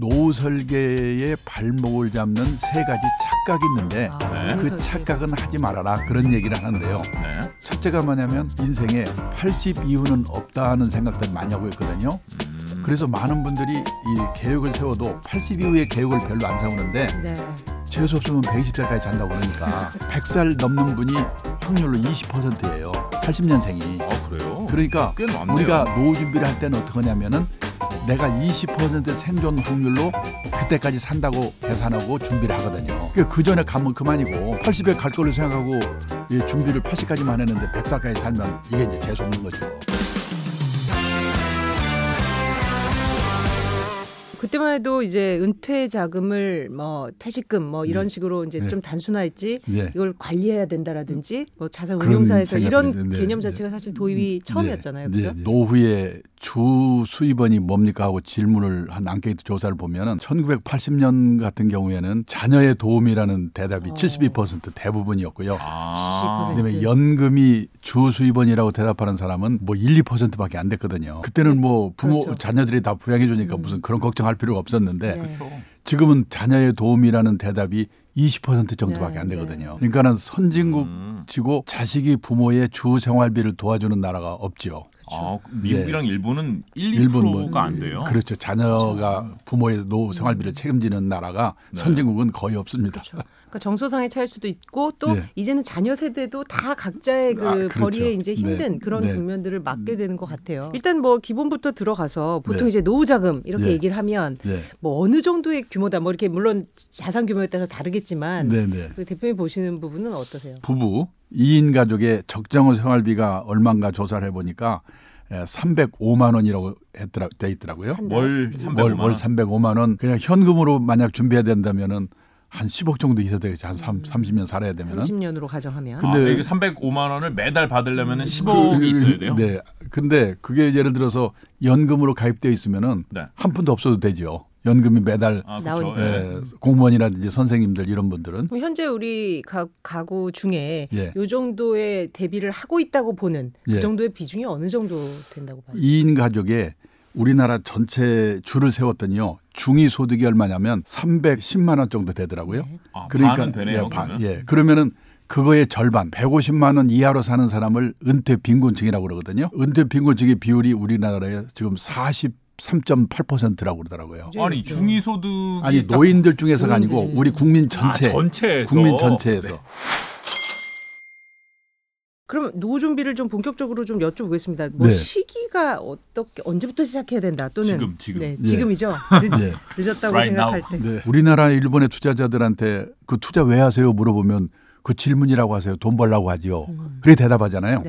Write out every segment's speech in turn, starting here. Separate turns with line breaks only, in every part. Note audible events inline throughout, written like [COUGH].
노후 설계의 발목을 잡는 세 가지 착각이 있는데 아, 네. 그 착각은 하지 말아라 그런 얘기를 하는데요. 네. 첫째가 뭐냐면 인생에 80 이후는 없다 하는 생각들 많이 하고 있거든요. 음. 그래서 많은 분들이 이 계획을 세워도 80 이후의 계획을 별로 안 세우는데 네. 최소 없으면 120살까지 산다고 그러니까 100살 [LAUGHS] 넘는 분이 확률로 20%예요. 80년생이. 아 그래요? 그러니까 우리가 노후 준비를 할 때는 어떻게 하냐면은 내가 20% 생존 확률로 그때까지 산다고 계산하고 준비를 하거든요. 그 전에 가면 그만이고 80에 갈 걸로 생각하고 준비를 80까지만 했는데 100살까지 살면 이게 이제 재수 없는 거죠.
그때만 해도 이제 은퇴 자금을 뭐 퇴직금 뭐 이런 네. 식으로 이제 네. 좀 단순화했지 네. 이걸 관리해야 된다라든지 뭐 자산 운용사에서 이런 네. 개념 자체가 사실 도입이 네. 처음이었잖아요. 네. 그죠?
노후에 주 수입원이 뭡니까 하고 질문을 한 앙케이트 조사를 보면은 1980년 같은 경우에는 자녀의 도움이라는 대답이 어. 72% 대부분이었고요. 아. 그다음에 연금이 주 수입원이라고 대답하는 사람은 뭐 1, 2%밖에 안 됐거든요. 그때는 네. 뭐 부모 그렇죠. 자녀들이 다 부양해 주니까 음. 무슨 그런 걱정할 필요가 없었는데 네. 그렇죠. 지금은 자녀의 도움이라는 대답이 20% 정도밖에 네, 안 네. 되거든요. 그러니까는 선진국치고 음. 자식이 부모의 주 생활비를 도와주는 나라가 없죠. 그렇죠. 아, 네. 미국이랑 네.
일본은 1, 2%가 일본 뭐, 안 돼요. 그렇죠.
자녀가 부모의 노후 생활비를 책임지는 나라가 네. 선진국은 거의 없습니다. 그렇죠.
그러니까 정서상의 차일 수도 있고 또 네. 이제는 자녀 세대도 다 각자의 아, 그 아, 그렇죠. 벌이에 이제 네. 힘든 그런 네. 국면들을 맞게 음. 되는 것 같아요. 음. 일단 뭐 기본부터 들어가서 보통 이제 노후 자금 이렇게 얘기를 하면 뭐 어느 정도의 규모다 뭐 이렇게 물론 자산 규모에 따라 다르겠지만 그 대표님 보시는 부분은 어떠세요?
부부 2인 가족의 적정 생활비가 얼마인가 조사를 해보니까 305만 예, 원이라고 했더라 돼 있더라고요. 월 305만. 월 305만 원. 그냥 현금으로 만약 준비해야 된다면은 한 10억 정도 있어야 되겠죠한 3, 30년 살아야 되면은. 30년으로
가정하면. 근데 아, 이게
305만 원을 매달 받으려면은 10억이 음. 그, 있어야 돼요. 네. 근데 그게 예를 들어서 연금으로 가입되어 있으면은 네. 한 푼도 없어도 되지요. 연금이 매달 아, 그렇죠. 예, 공무원이라든지 선생님들 이런 분들은
현재 우리 각 가구 중에 예. 요 정도의 대비를 하고 있다고 보는 그 예. 정도의 비중이 어느 정도 된다고 봐요?
2인 가족에 우리나라 전체 줄을 세웠더니요 중위 소득이 얼마냐면 310만 원 정도 되더라고요. 네. 아, 그러니까 되네요, 예, 반, 예 그러면은 그거의 절반 150만 원 이하로 사는 사람을 은퇴 빈곤층이라고 그러거든요. 은퇴 빈곤층의 비율이 우리나라에 지금 40 3.8%라고 그러더라고요.
네, 아니 네. 중위소득 아니 노인들 중에서가 아니고 우리 국민 전체 아, 전체에서 국민 전체에서 네. 그럼 노후 준비를 좀 본격적으로 좀 여쭤보겠습니다. 뭐 네. 시기가 어떻게 언제부터 시작해야 된다 또는 지금 지금 네, 예. 지금이죠. 예. 예. 네. 늦었, 다고 right 생각할 now. 때.
우리나라 일본의 투자자들한테 그 투자 왜 하세요 물어보면 그 질문이라고 하세요. 돈 벌라고 하지요. 음. 그래 대답하잖아요.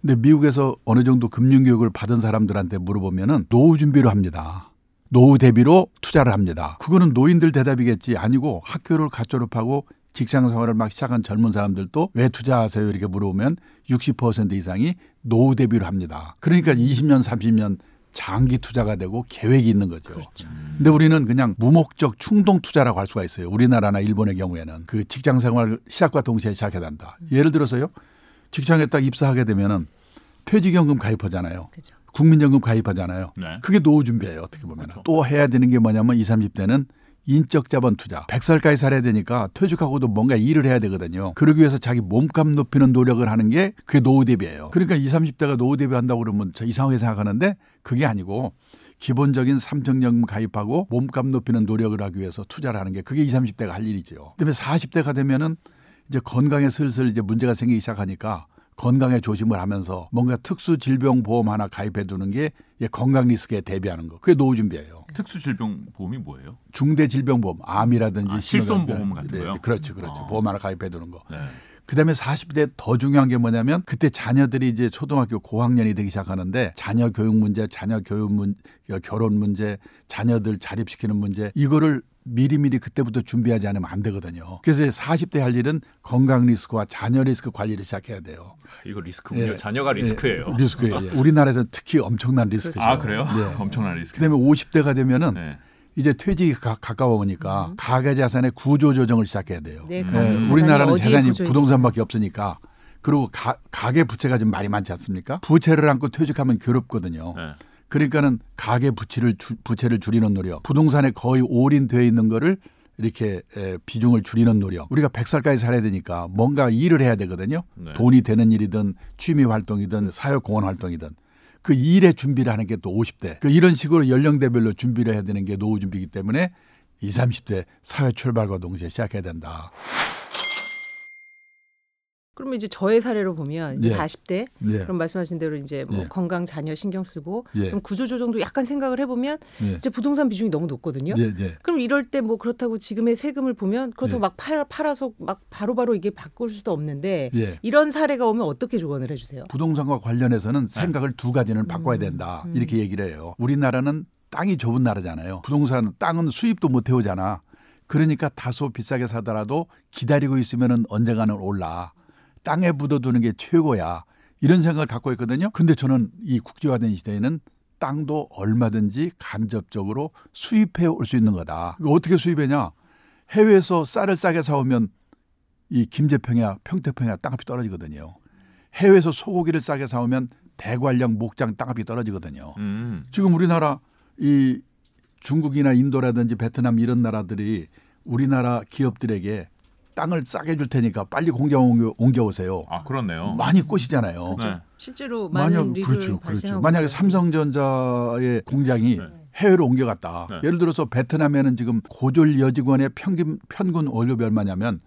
근데 미국에서 어느 정도 금융 교육을 받은 사람들한테 물어보면은 노후 준비를 합니다. 노후 대비로 투자를 합니다. 그거는 노인들 대답이겠지 아니고 학교를 갓 졸업하고 직장 생활을 막 시작한 젊은 사람들도 왜 투자하세요 이렇게 물어보면 60% 이상이 노후 대비로 합니다. 그러니까 20년 30년 장기 투자가 되고 계획이 있는 거죠. 그렇죠. 근데 우리는 그냥 무목적 충동 투자라고 할 수가 있어요. 우리나라나 일본의 경우에는 그 직장 생활 시작과 동시에 시작해야 한다. 예를 들어서요. 직장에 딱 입사하게 되면은 퇴직연금 가입하잖아요. 그죠. 국민연금 가입하잖아요. 네. 그게 노후 준비예요. 어떻게 보면 그렇죠. 또 해야 되는 게 뭐냐면 20, 30대는 인적 자본 투자. 100살까지 살아야 되니까 퇴직하고도 뭔가 일을 해야 되거든요. 그러기 위해서 자기 몸값 높이는 노력을 하는 게 그게 노후 대비예요. 그러니까 20, 30대가 노후 대비한다고 그러면 저 이상하게 생각하는데 그게 아니고 기본적인 삼청연금 가입하고 몸값 높이는 노력을 하기 위해서 투자를 하는 게 그게 20, 30대가 할 일이죠. 그다음에 40대가 되면은 이제 건강에 슬슬 이제 문제가 생기기 시작하니까 건강에 조심을 하면서 뭔가 특수 질병 보험 하나 가입해 두는 게 건강 리스크에 대비하는 거. 그게 노후 준비예요. 특수 질병 보험이 뭐예요? 중대 질병 보험, 암이라든지 아, 실손 보험 같은 네, 거요. 네, 그렇죠, 그렇죠. 아. 보험 하나 가입해 두는 거. 네. 그다음에 40대 더 중요한 게 뭐냐면 그때 자녀들이 이제 초등학교 고학년이 되기 시작하는데 자녀 교육 문제, 자녀 교육 문, 결혼 문제, 자녀들 자립시키는 문제 이거를 미리미리 그때부터 준비하지 않으면 안 되거든요. 그래서 40대 할 일은 건강 리스크와 자녀 리스크 관리를 시작해야 돼요. 아, 이거 리스크군요. 예. 자녀가 예. 리스크예요. 예. 리스크예요. [LAUGHS] 예. 우리나라에서 특히 엄청난 리스크죠. 아 그래요? 예. [LAUGHS] 엄청난 리스크. 그다음에 50대가 되면은 네. 이제 퇴직이 가, 까워 오니까 음. 가계 자산의 구조 조정을 시작해야 돼요. 네, 음. 우리나라는 재산이 부동산밖에 없으니까 그리고 가, 가계 부채가 좀 많이 많지 않습니까? 부채를 안고 퇴직하면 괴롭거든요. 네. 그러니까는 가계 부채를 주, 부채를 줄이는 노력, 부동산에 거의 올인되어 있는 거를 이렇게 비중을 줄이는 노력. 우리가 100살까지 살아야 되니까 뭔가 일을 해야 되거든요. 네. 돈이 되는 일이든 취미 활동이든 네. 사회 공헌 활동이든 그 일의 준비를 하는 게 또 50대. 그 이런 식으로 연령대별로 준비를 해야 되는 게 노후 준비이기 때문에 20, 30대 사회 출발과 동시에 시작해야 된다.
그러면 이제 저의 사례로 보면 이제 예. 40대 예. 그런 말씀하신 대로 이제 뭐 예. 건강 자녀 신경 쓰고 예. 그럼 구조 조정도 약간 생각을 해보면 예. 이제 부동산 비중이 너무 높거든요. 예, 그럼 이럴 때 뭐 그렇다고 지금의 세금을 보면 그렇다고 막 팔, 팔아서 막 바로바로 바로 이게 바꿀 수도 없는데 이런 사례가 오면 어떻게 조언을 해주세요?
부동산과 관련해서는 네. 생각을 두 가지는 음. 바꿔야 된다 음. 이렇게 얘기를 해요. 우리나라는 땅이 좁은 나라잖아요. 부동산 땅은 수입도 못 해오잖아. 그러니까 다소 비싸게 사더라도 기다리고 있으면 언젠가는 올라. 땅에 묻어두는 게 최고야. 이런 생각을 갖고 있거든요. 근데 저는 이 국제화된 시대에는 땅도 얼마든지 간접적으로 수입해 올 수 있는 거다. 어떻게 수입하냐? 해외에서 쌀을 싸게 사오면 이 김제평야, 평택평야 땅값이 떨어지거든요. 해외에서 소고기를 싸게 사오면 대관령, 목장 땅값이 떨어지거든요. 음. 지금 우리나라 이 중국이나 인도라든지 베트남 이런 나라들이 우리나라 기업들에게 땅을 싸게 줄 테니까 빨리 공장 옮겨, 오세요. 아 그렇네요. 많이 꼬시잖아요. 네. 그렇죠. 네.
실제로 많은 만약, 그렇죠, 그렇죠. 만약에
삼성전자의 공장이 네. 해외로 옮겨갔다. 네. 예를 들어서 베트남에는 지금 고졸 여직원의 평균 평균 월급얼마냐면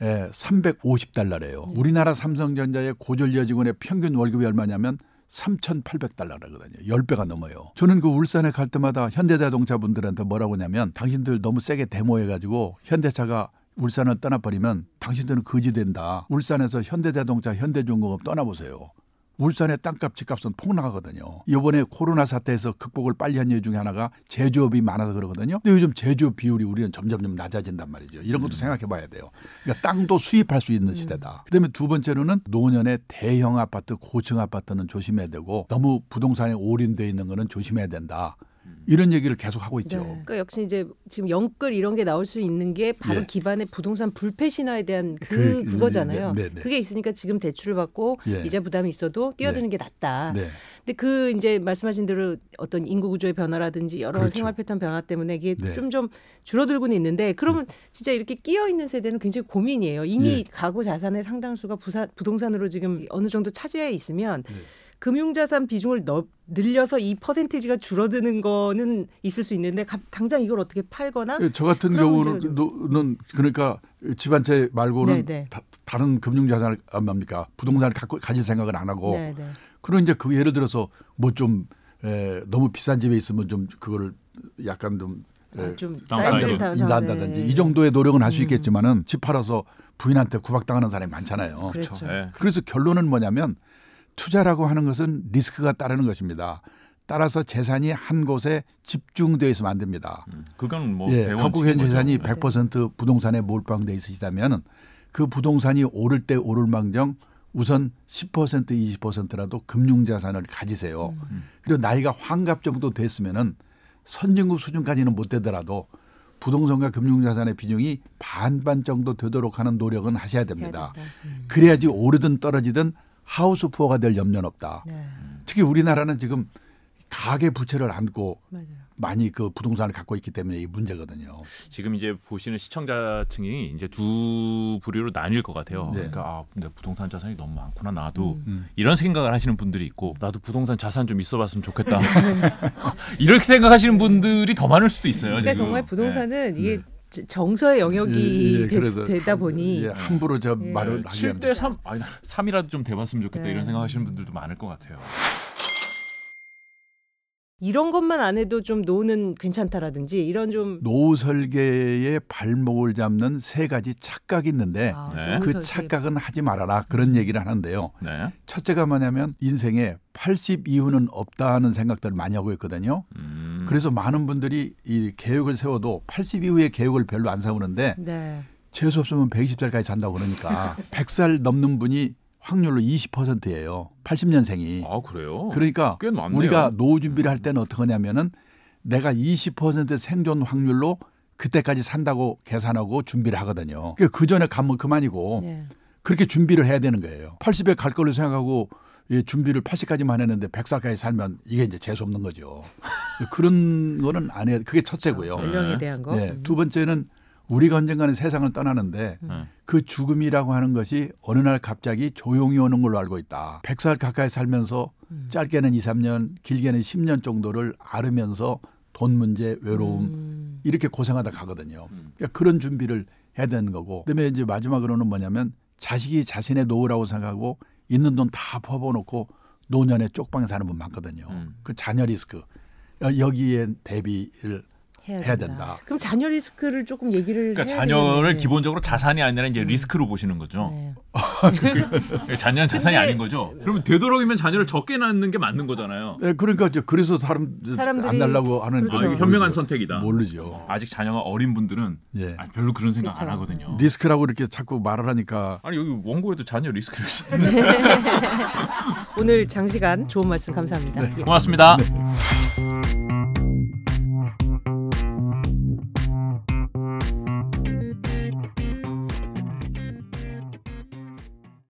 이에 예, 350달러래요. 우리나라 삼성전자의 고졸 여직원의 평균 월급이 얼마냐면 3,800달러라거든요. 10배가 넘어요. 저는 그 울산에 갈 때마다 현대자동차 분들한테 뭐라고 하냐면 당신들 너무 세게 데모해 가지고 현대차가 울산을 떠나버리면 당신들은 거지된다. 울산에서 현대자동차, 현대중공업 떠나보세요. 울산의 땅값 집값은 폭락하거든요. 이번에 코로나 사태에서 극복을 빨리 한 이유 중에 하나가 제조업이 많아서 그러거든요. 근데 요즘 제조업 비율이 우리는 점점 낮아진단 말이죠. 이런 것도 음. 생각해 봐야 돼요. 그러니까 땅도 수입할 수 있는 시대다. 음. 그다음에 두 번째로는 노년의 대형 아파트, 고층 아파트는 조심해야 되고 너무 부동산에 올인돼 있는 거는 조심해야 된다. 음. 이런 얘기를 계속 하고 있죠. 네. 그러니까
역시 이제 지금 영끌 이런 게 나올 수 있는 게 바로 네. 기반의 부동산 불패 신화에 대한 그, 그 음, 그거잖아요 네, 네, 네, 그게 있으니까 지금 대출을 받고 예. 이자 부담이 있어도 뛰어드는 네. 게 낫다. 근데 그 이제 말씀하신 대로 어떤 인구 구조의 변화라든지 여러 그렇죠. 생활 패턴 변화 때문에 이게 좀좀 좀 줄어들고는 있는데 그러면 음. 진짜 이렇게 끼어 있는 세대는 굉장히 고민이에요. 이미 예. 가구 자산의 상당수가 부산 부동산으로 지금 어느 정도 차지해 있으면 금융자산 비중을 넓, 늘려서 이퍼센테지가 줄어드는 거는 있을 수 있는데 당장 이걸 어떻게 팔거나 예, 저 같은 경우는
그러니까 집안채 말고는 네네. 네. 다, 른 금융자산을 뭡니까 부동산을 갖고 가질 생각은 안 하고 네네. 그런 이제 그 예를 들어서 뭐좀 예, 너무 비싼 집에 있으면 좀 그거를 약간 좀 네, 좀 인사한다든지 네. 이 정도의 노력은 할수 음. 있겠지만은 집 팔아서 부인한테 구박당하는 사람이 많잖아요. 그렇죠. 그렇죠. 네. 그래서 결론은 뭐냐면 투자라고 하는 것은 리스크가 따르는 것입니다. 따라서 재산이 한 곳에 집중되어 있으면 안 됩니다. 음, 그건 뭐 예, 각국의 재산이 100% 부동산에 몰빵돼 있으시다면 그 부동산이 오를 때 오를망정 우선 10% 20%라도 금융자산을 가지세요. 음. 음. 그리고 나이가 환갑 정도 됐으면은 선진국 수준까지는 못 되더라도 부동산과 금융자산의 비중이 반반 정도 되도록 하는 노력은 하셔야 됩니다. 음. 그래야지 오르든 떨어지든 하우스 푸어가 될 염려는 없다. 네. 특히 우리나라는 지금 가계 부채를 안고 맞아요. 많이 그 부동산을 갖고 있기 때문에 이 문제거든요. 지금 이제 보시는 시청자층이 이제 두 부류로 나뉠 것 같아요. 네. 그러니까 아, 근 부동산 자산이 너무 많구나 나도 음. 음. 이런 생각을 하시는 분들이 있고 나도 부동산 자산 좀 있어봤으면 좋겠다 [LAUGHS] 이렇게 생각하시는 분들이 더 많을 수도 있어요. 그러니까 지금. 정말 부동산은
네. 이게 네. 정서의 영역이 예, 예, 예. 되, 다 보니 예, 함부로 저 네. 말을 7대 3
아니 3이라도 좀 돼봤으면 좋겠다 이런 네. 생각하시는 분들도 많을 것 같아요.
이런 것만 안 해도 좀 노는 괜찮다라든지 이런 좀
노후 설계의 발목을 잡는 세 가지 착각이 있는데 아, 네. 그 착각은 하지 말아라 그런 얘기를 하는데요. 네. 첫째가 뭐냐면 인생에 80 이후는 없다 하는 생각들을 많이 하고 있거든요. 음. 그래서 많은 분들이 이 계획을 세워도 80 이후에 계획을 별로 안 세우는데 네. 재수 없으면 120살까지 산다고 그러니까 100살 [LAUGHS] 넘는 분이 확률로 20%예요. 80년생이. 아 그래요? 그러니까 우리가 노후 준비를 할 때는 어떻게 하냐면은 내가 20% 생존 확률로 그때까지 산다고 계산하고 준비를 하거든요. 그러니까 그 전에 가면 그만이고 네. 그렇게 준비를 해야 되는 거예요. 80에 갈 걸로 생각하고 이 준비를 80까지만 했는데 100살까지 살면 이게 이제 재수 없는 거죠. 그런 거는 안 해요. 그게 첫째고요. 아, 연령에 네. 대한 거. 네. 음. 두 번째는 우리가 언젠가는 세상을 떠나는데 음. 그 죽음이라고 하는 것이 어느 날 갑자기 조용히 오는 걸로 알고 있다. 100살 가까이 살면서 음. 짧게는 2, 3년, 길게는 10년 정도를 앓으면서 돈 문제, 외로움 음. 이렇게 고생하다 가거든요. 그러니까 그런 준비를 해야 되는 거고. 그다음에 이제 마지막으로는 뭐냐면 자식이 자신의 노후라고 생각하고 있는 돈 다퍼버놓고 노년에 쪽방에 사는 분 많거든요. 음. 그 자녀 리스크 여기에 대비를
해야, 해야 된다. 된다. 그럼 자녀 리스크를 조금 얘기를 그러니까 자녀를
기본적으로 자산이 아니라 이제 음. 리스크로 보시는 거죠. 네. 자녀는 [LAUGHS] 자산이 근데, 아닌 거죠. 그러면 되도록이면 자녀를 적게 낳는 게 맞는 거잖아요. 네, 그러니까 이제 그래서 사람 사람들이, 안 날라고 하는 그렇죠. 아, 현명한 선택이다. 모르죠. 아직 자녀가 어린 분들은 예. 아, 별로 그런 생각 그렇죠. 안 하거든요. 리스크라고 이렇게 자꾸 말을 하니까 아니 여기 원고에도 자녀 리스크를 쓰는 네. [LAUGHS]
오늘 장시간 좋은 말씀 감사합니다. 네. 고맙습니다. 네.